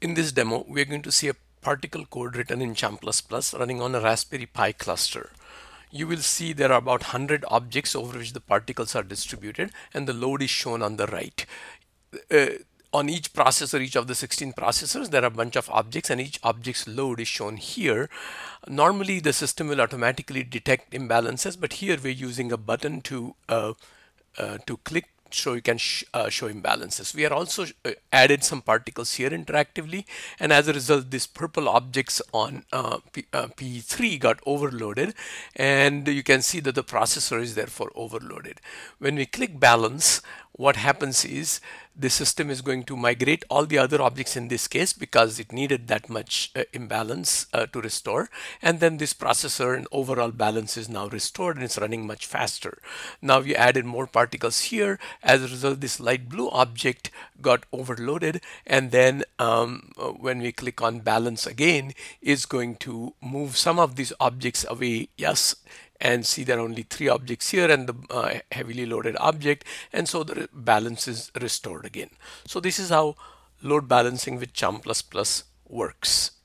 In this demo, we are going to see a particle code written in CHAMP++ running on a Raspberry Pi cluster. You will see there are about 100 objects over which the particles are distributed and the load is shown on the right. Uh, on each processor, each of the 16 processors, there are a bunch of objects and each object's load is shown here. Normally, the system will automatically detect imbalances, but here we're using a button to, uh, uh, to click so you can sh uh, show imbalances. We are also uh, added some particles here interactively and as a result these purple objects on uh, P uh, P3 got overloaded and you can see that the processor is therefore overloaded. When we click balance what happens is the system is going to migrate all the other objects in this case because it needed that much uh, imbalance uh, to restore and then this processor and overall balance is now restored and it's running much faster now we added more particles here as a result this light blue object got overloaded and then um, uh, when we click on balance again is going to move some of these objects away yes and see there are only three objects here and the uh, heavily loaded object and so the balance is restored again. So this is how load balancing with Chum++ works.